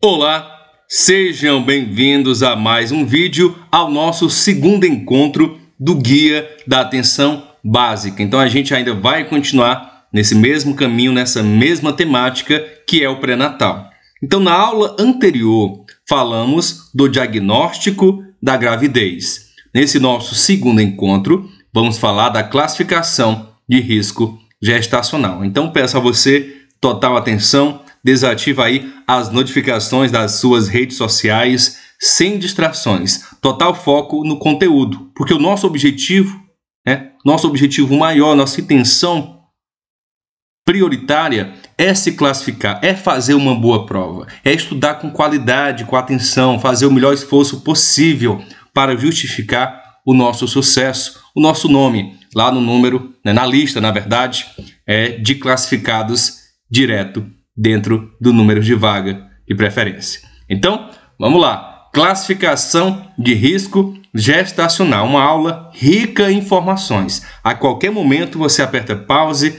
Olá, sejam bem-vindos a mais um vídeo ao nosso segundo encontro do Guia da Atenção Básica. Então a gente ainda vai continuar nesse mesmo caminho, nessa mesma temática que é o pré-natal. Então na aula anterior falamos do diagnóstico da gravidez. Nesse nosso segundo encontro vamos falar da classificação de risco gestacional. Então peço a você total atenção desativa aí as notificações das suas redes sociais sem distrações, total foco no conteúdo, porque o nosso objetivo, né, nosso objetivo maior, nossa intenção prioritária é se classificar, é fazer uma boa prova, é estudar com qualidade, com atenção, fazer o melhor esforço possível para justificar o nosso sucesso, o nosso nome lá no número, né, na lista, na verdade, é de classificados direto dentro do número de vaga de preferência. Então, vamos lá. Classificação de risco gestacional, uma aula rica em informações. A qualquer momento você aperta pause,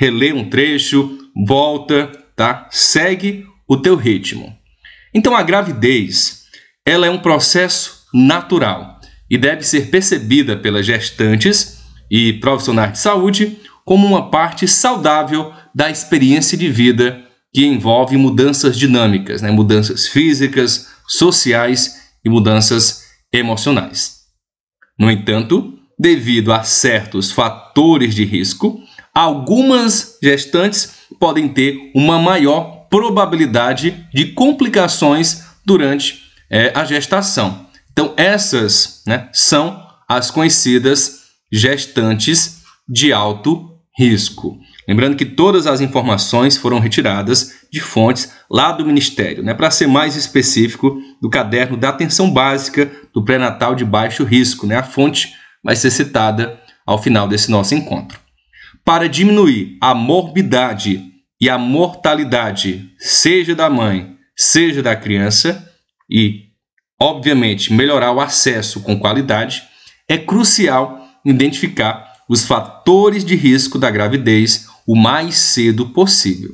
relê um trecho, volta, tá? Segue o teu ritmo. Então a gravidez, ela é um processo natural e deve ser percebida pelas gestantes e profissionais de saúde como uma parte saudável da experiência de vida que envolve mudanças dinâmicas, né? mudanças físicas, sociais e mudanças emocionais. No entanto, devido a certos fatores de risco, algumas gestantes podem ter uma maior probabilidade de complicações durante é, a gestação. Então, essas né, são as conhecidas gestantes de alto risco. Lembrando que todas as informações foram retiradas de fontes lá do Ministério, né? para ser mais específico, do caderno da atenção básica do pré-natal de baixo risco. Né? A fonte vai ser citada ao final desse nosso encontro. Para diminuir a morbidade e a mortalidade, seja da mãe, seja da criança, e, obviamente, melhorar o acesso com qualidade, é crucial identificar os fatores de risco da gravidez o mais cedo possível.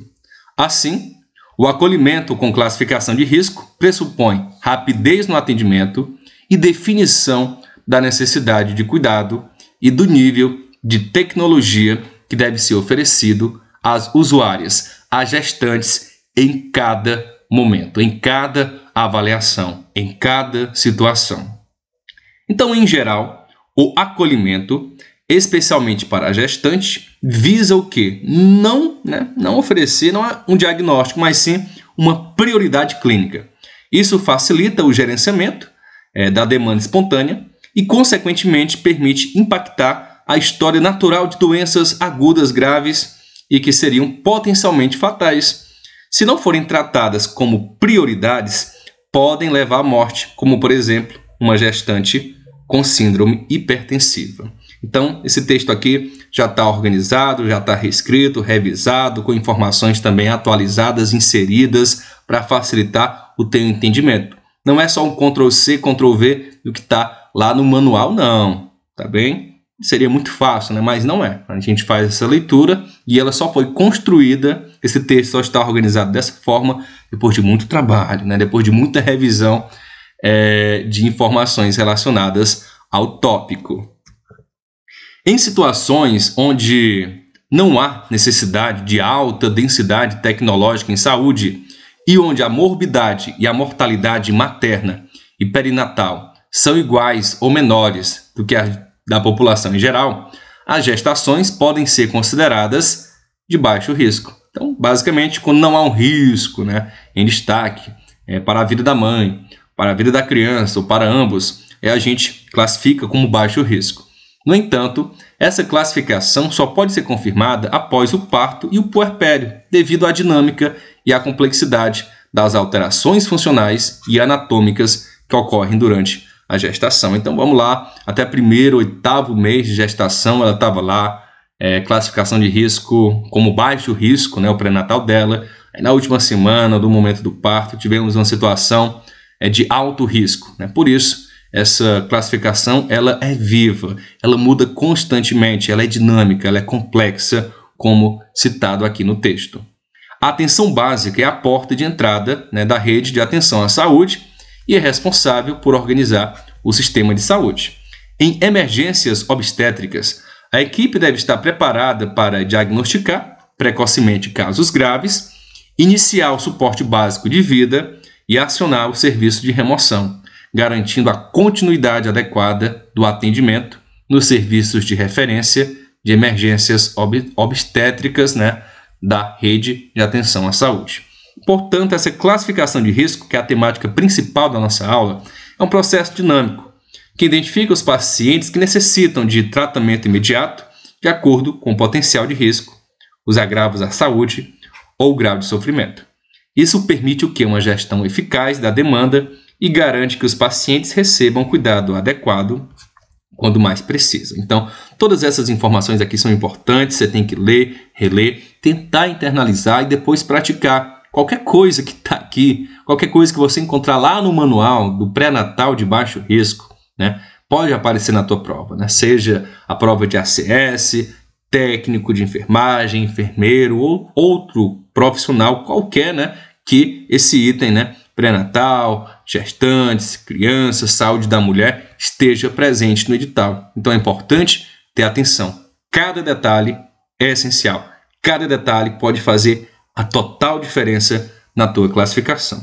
Assim, o acolhimento com classificação de risco pressupõe rapidez no atendimento e definição da necessidade de cuidado e do nível de tecnologia que deve ser oferecido às usuárias, às gestantes, em cada momento, em cada avaliação, em cada situação. Então, em geral, o acolhimento, especialmente para a gestante, visa o quê? Não, né, não oferecer não é um diagnóstico, mas sim uma prioridade clínica. Isso facilita o gerenciamento é, da demanda espontânea e, consequentemente, permite impactar a história natural de doenças agudas graves e que seriam potencialmente fatais. Se não forem tratadas como prioridades, podem levar à morte, como, por exemplo, uma gestante com síndrome hipertensiva. Então, esse texto aqui já está organizado, já está reescrito, revisado, com informações também atualizadas, inseridas para facilitar o teu entendimento. Não é só um Ctrl+C, Ctrl+V do que está lá no manual, não, tá bem? Seria muito fácil, né? mas não é. A gente faz essa leitura e ela só foi construída, esse texto só está organizado dessa forma depois de muito trabalho, né? depois de muita revisão é, de informações relacionadas ao tópico. Em situações onde não há necessidade de alta densidade tecnológica em saúde e onde a morbidade e a mortalidade materna e perinatal são iguais ou menores do que a da população em geral, as gestações podem ser consideradas de baixo risco. Então, basicamente, quando não há um risco né, em destaque é, para a vida da mãe, para a vida da criança ou para ambos, é, a gente classifica como baixo risco. No entanto, essa classificação só pode ser confirmada após o parto e o puerpério, devido à dinâmica e à complexidade das alterações funcionais e anatômicas que ocorrem durante a gestação. Então vamos lá, até primeiro, oitavo mês de gestação, ela estava lá, é, classificação de risco como baixo risco, né, o pré-natal dela. Aí, na última semana do momento do parto, tivemos uma situação é, de alto risco. Né? Por isso, essa classificação ela é viva, ela muda constantemente, ela é dinâmica, ela é complexa, como citado aqui no texto. A atenção básica é a porta de entrada né, da rede de atenção à saúde e é responsável por organizar o sistema de saúde. Em emergências obstétricas, a equipe deve estar preparada para diagnosticar precocemente casos graves, iniciar o suporte básico de vida e acionar o serviço de remoção, garantindo a continuidade adequada do atendimento nos serviços de referência de emergências ob obstétricas né, da rede de atenção à saúde. Portanto, essa classificação de risco, que é a temática principal da nossa aula, é um processo dinâmico que identifica os pacientes que necessitam de tratamento imediato de acordo com o potencial de risco, os agravos à saúde ou o grau de sofrimento. Isso permite o que uma gestão eficaz da demanda e garante que os pacientes recebam cuidado adequado quando mais precisa. Então, todas essas informações aqui são importantes, você tem que ler, reler, tentar internalizar e depois praticar. Qualquer coisa que está aqui, qualquer coisa que você encontrar lá no manual do pré-natal de baixo risco, né, pode aparecer na tua prova, né? seja a prova de ACS, técnico de enfermagem, enfermeiro ou outro profissional qualquer né, que esse item né, pré-natal, gestantes, crianças, saúde da mulher, esteja presente no edital. Então é importante ter atenção. Cada detalhe é essencial. Cada detalhe pode fazer a total diferença na tua classificação.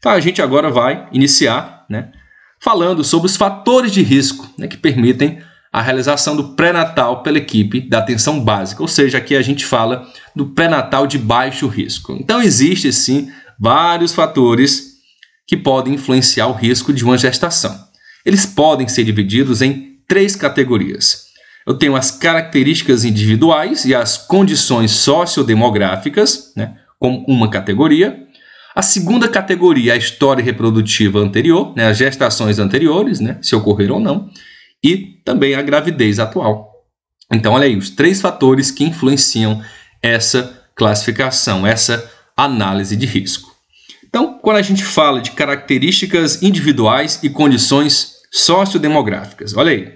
Então a gente agora vai iniciar, né, falando sobre os fatores de risco né, que permitem a realização do pré-natal pela equipe da atenção básica, ou seja, aqui a gente fala do pré-natal de baixo risco. Então existe sim vários fatores que podem influenciar o risco de uma gestação. Eles podem ser divididos em três categorias. Eu tenho as características individuais e as condições sociodemográficas, né, como uma categoria. A segunda categoria é a história reprodutiva anterior, né, as gestações anteriores, né, se ocorreram ou não, e também a gravidez atual. Então, olha aí, os três fatores que influenciam essa classificação, essa análise de risco quando a gente fala de características individuais e condições sociodemográficas. Olha aí,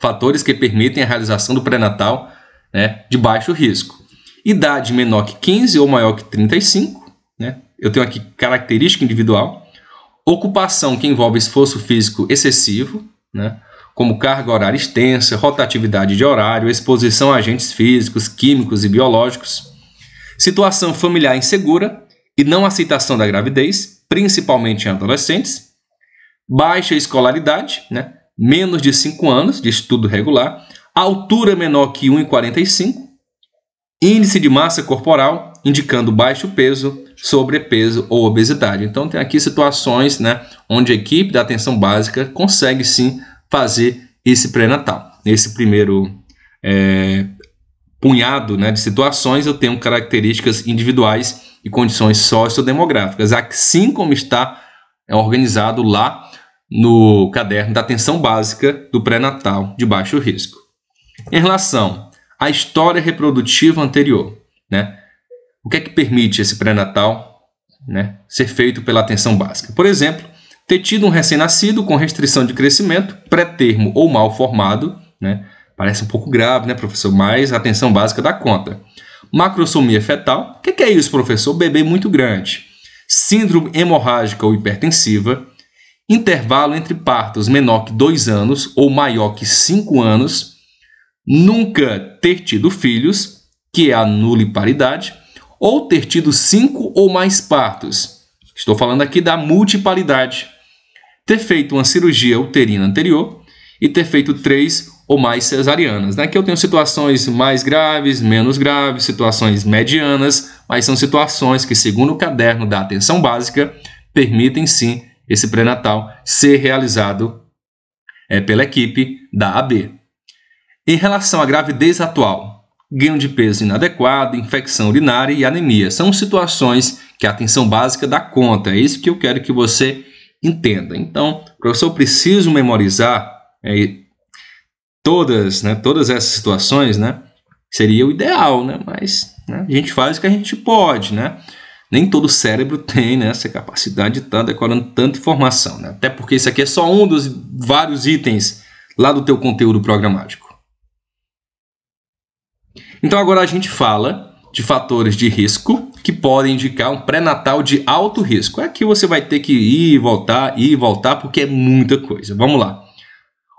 fatores que permitem a realização do pré-natal né, de baixo risco. Idade menor que 15 ou maior que 35, né? eu tenho aqui característica individual. Ocupação que envolve esforço físico excessivo, né? como carga horária extensa, rotatividade de horário, exposição a agentes físicos, químicos e biológicos. Situação familiar insegura, e não aceitação da gravidez, principalmente em adolescentes, baixa escolaridade, né? menos de 5 anos de estudo regular, altura menor que 1,45, índice de massa corporal, indicando baixo peso, sobrepeso ou obesidade. Então tem aqui situações né, onde a equipe da atenção básica consegue sim fazer esse pré-natal, nesse primeiro é, punhado né, de situações eu tenho características individuais e condições sociodemográficas, assim como está é organizado lá no caderno da atenção básica do pré-natal de baixo risco. Em relação à história reprodutiva anterior, né, o que é que permite esse pré-natal né, ser feito pela atenção básica? Por exemplo, ter tido um recém-nascido com restrição de crescimento, pré-termo ou mal formado, né, Parece um pouco grave, né, professor? Mas atenção básica da conta. Macrosomia fetal. O que, que, é isso, professor? Bebê muito grande. Síndrome hemorrágica ou hipertensiva. Intervalo entre partos menor que 2 anos ou maior que 5 anos. Nunca ter tido filhos, que é a nuliparidade. Ou ter tido 5 ou mais partos. Estou falando aqui da multiparidade. Ter feito uma cirurgia uterina anterior e ter feito 3 ou mais cesarianas. Aqui né? eu tenho situações mais graves, menos graves, situações medianas, mas são situações que, segundo o caderno da atenção básica, permitem sim esse pré-natal ser realizado é, pela equipe da AB. Em relação à gravidez atual, ganho de peso inadequado, infecção urinária e anemia são situações que a atenção básica dá conta. É isso que eu quero que você entenda. Então, professor, preciso memorizar é, todas, né, todas essas situações, né, seria o ideal, né, mas né, a gente faz o que a gente pode, né. Nem todo cérebro tem né, essa capacidade de estar decorando tanta informação, né? até porque isso aqui é só um dos vários itens lá do teu conteúdo programático. Então agora a gente fala de fatores de risco que podem indicar um pré-natal de alto risco. Aqui é você vai ter que ir e voltar, ir e voltar, porque é muita coisa. Vamos lá.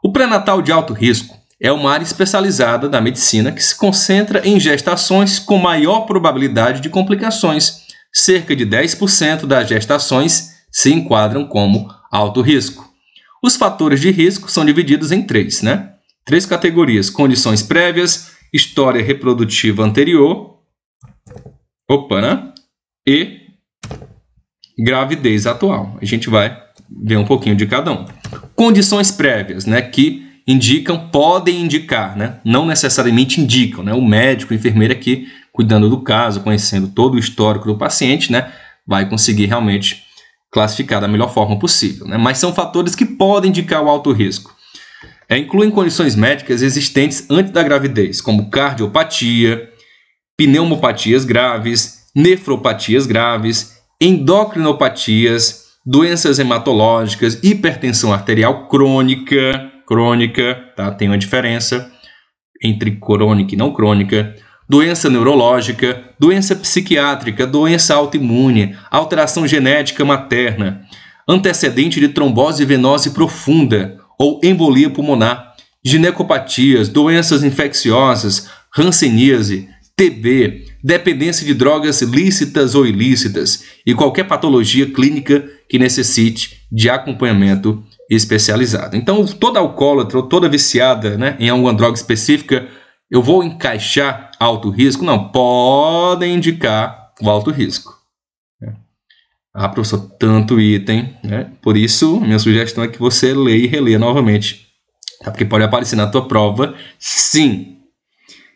O pré-natal de alto risco é uma área especializada da medicina que se concentra em gestações com maior probabilidade de complicações. Cerca de 10% das gestações se enquadram como alto risco. Os fatores de risco são divididos em três, né? Três categorias: condições prévias, história reprodutiva anterior, opa, né? E gravidez atual. A gente vai ver um pouquinho de cada um. Condições prévias, né, que indicam, podem indicar, né, não necessariamente indicam, né, o médico, a enfermeira que cuidando do caso, conhecendo todo o histórico do paciente, né, vai conseguir realmente classificar da melhor forma possível, né, mas são fatores que podem indicar o alto risco. É, incluem condições médicas existentes antes da gravidez, como cardiopatia, pneumopatias graves, nefropatias graves, endocrinopatias, doenças hematológicas, hipertensão arterial crônica, crônica, tá? Tem uma diferença entre crônica e não crônica, doença neurológica, doença psiquiátrica, doença autoimune, alteração genética materna, antecedente de trombose venosa profunda ou embolia pulmonar, ginecopatias, doenças infecciosas, ranceníase, TB, dependência de drogas lícitas ou ilícitas e qualquer patologia clínica que necessite de acompanhamento especializado. Então, toda alcoólatra ou toda viciada né, em alguma droga específica, eu vou encaixar alto risco? Não, podem indicar o alto risco. Ah, professor, tanto item, né? Por isso, minha sugestão é que você leia e releia novamente. Tá? Porque pode aparecer na tua prova, sim,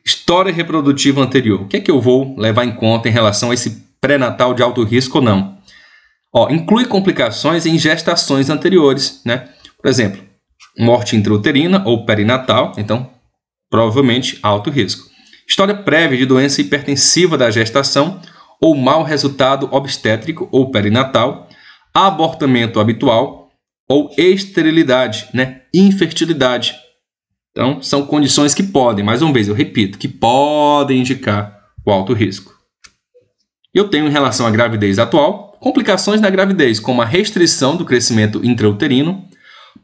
História reprodutiva anterior. O que é que eu vou levar em conta em relação a esse pré-natal de alto risco ou não? Ó, inclui complicações em gestações anteriores, né? Por exemplo, morte intrauterina ou perinatal, então provavelmente alto risco. História prévia de doença hipertensiva da gestação ou mau resultado obstétrico ou perinatal, abortamento habitual ou esterilidade, né? Infertilidade. Então, são condições que podem, mais uma vez, eu repito, que podem indicar o alto risco. Eu tenho, em relação à gravidez atual, complicações na gravidez, como a restrição do crescimento intrauterino,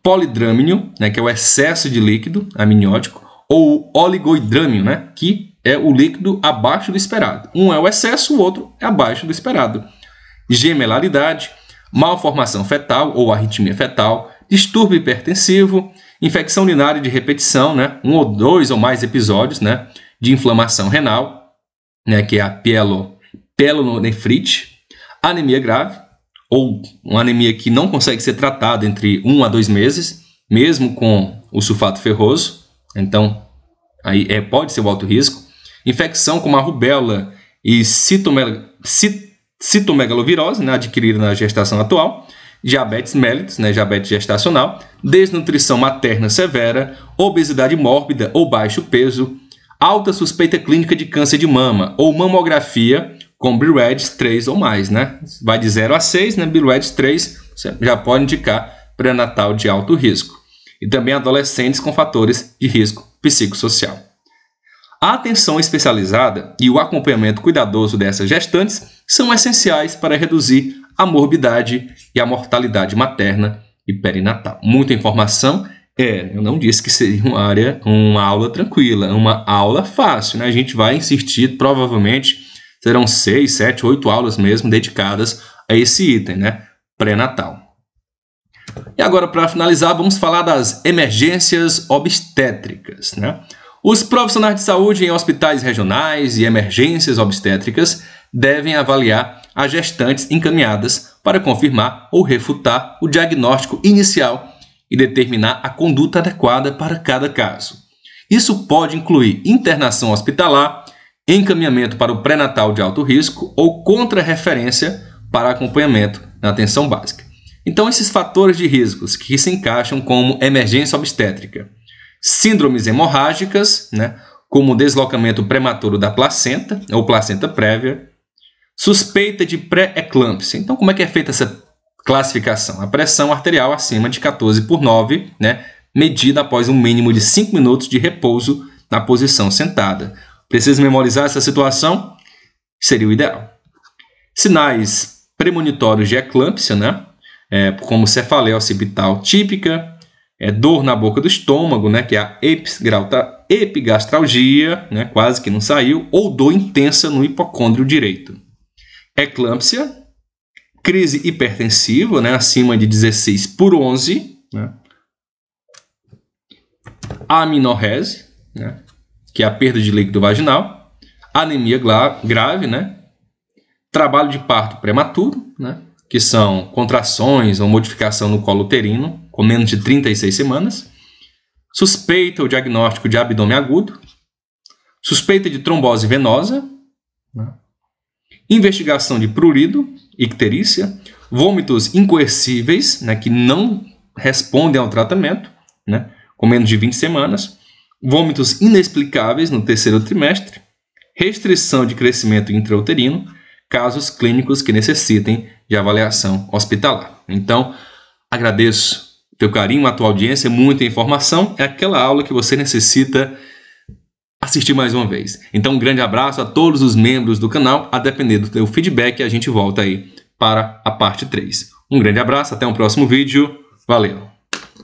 polidrâmio, né, que é o excesso de líquido amniótico, ou oligoidrâmio, né, que é o líquido abaixo do esperado. Um é o excesso, o outro é abaixo do esperado. Gemelaridade, malformação fetal ou arritmia fetal, distúrbio hipertensivo, infecção urinária de repetição, né? um ou dois ou mais episódios né? de inflamação renal, né? que é a pielo, pielonefrite, anemia grave, ou uma anemia que não consegue ser tratada entre um a dois meses, mesmo com o sulfato ferroso, então aí é, pode ser o alto risco, infecção como a rubéola e citomegalovirose né? adquirida na gestação atual, diabetes mellitus, né, diabetes gestacional, desnutrição materna severa, obesidade mórbida ou baixo peso, alta suspeita clínica de câncer de mama ou mamografia com BRADs 3 ou mais, né? Vai de 0 a 6, né? BRADs 3 já pode indicar pré-natal de alto risco. E também adolescentes com fatores de risco psicossocial. A atenção especializada e o acompanhamento cuidadoso dessas gestantes são essenciais para reduzir a morbidade e a mortalidade materna e perinatal. Muita informação. É, eu não disse que seria uma área, uma aula tranquila, uma aula fácil, né? A gente vai insistir, provavelmente serão seis, sete, oito aulas mesmo dedicadas a esse item, né? Pré-natal. E agora, para finalizar, vamos falar das emergências obstétricas, né? Os profissionais de saúde em hospitais regionais e emergências obstétricas devem avaliar as gestantes encaminhadas para confirmar ou refutar o diagnóstico inicial e determinar a conduta adequada para cada caso. Isso pode incluir internação hospitalar, encaminhamento para o pré-natal de alto risco ou contra-referência para acompanhamento na atenção básica. Então, esses fatores de riscos que se encaixam como emergência obstétrica, síndromes hemorrágicas, né, como deslocamento prematuro da placenta ou placenta prévia, Suspeita de pré-eclâmpsia. Então, como é que é feita essa classificação? A pressão arterial acima de 14 por 9, né, medida após um mínimo de 5 minutos de repouso na posição sentada. Precisa memorizar essa situação? Seria o ideal. Sinais premonitórios de eclâmpsia, né? É, como cefaleia occipital típica, é, dor na boca do estômago, né, que é a tá, epigastralgia, né, quase que não saiu, ou dor intensa no hipocôndrio direito eclâmpsia, crise hipertensiva, né, acima de 16 por 11, né, aminorrese, né, que é a perda de líquido vaginal, anemia grave, né, trabalho de parto prematuro, né, que são contrações ou modificação no colo uterino com menos de 36 semanas, suspeita ou diagnóstico de abdômen agudo, suspeita de trombose venosa, né, investigação de prurido, icterícia, vômitos incoercíveis, né, que não respondem ao tratamento, né, com menos de 20 semanas, vômitos inexplicáveis no terceiro trimestre, restrição de crescimento intrauterino, casos clínicos que necessitem de avaliação hospitalar. Então, agradeço teu carinho, a tua audiência, muita informação, é aquela aula que você necessita assistir mais uma vez. Então, um grande abraço a todos os membros do canal. A depender do teu feedback, a gente volta aí para a parte 3. Um grande abraço, até um próximo vídeo. Valeu!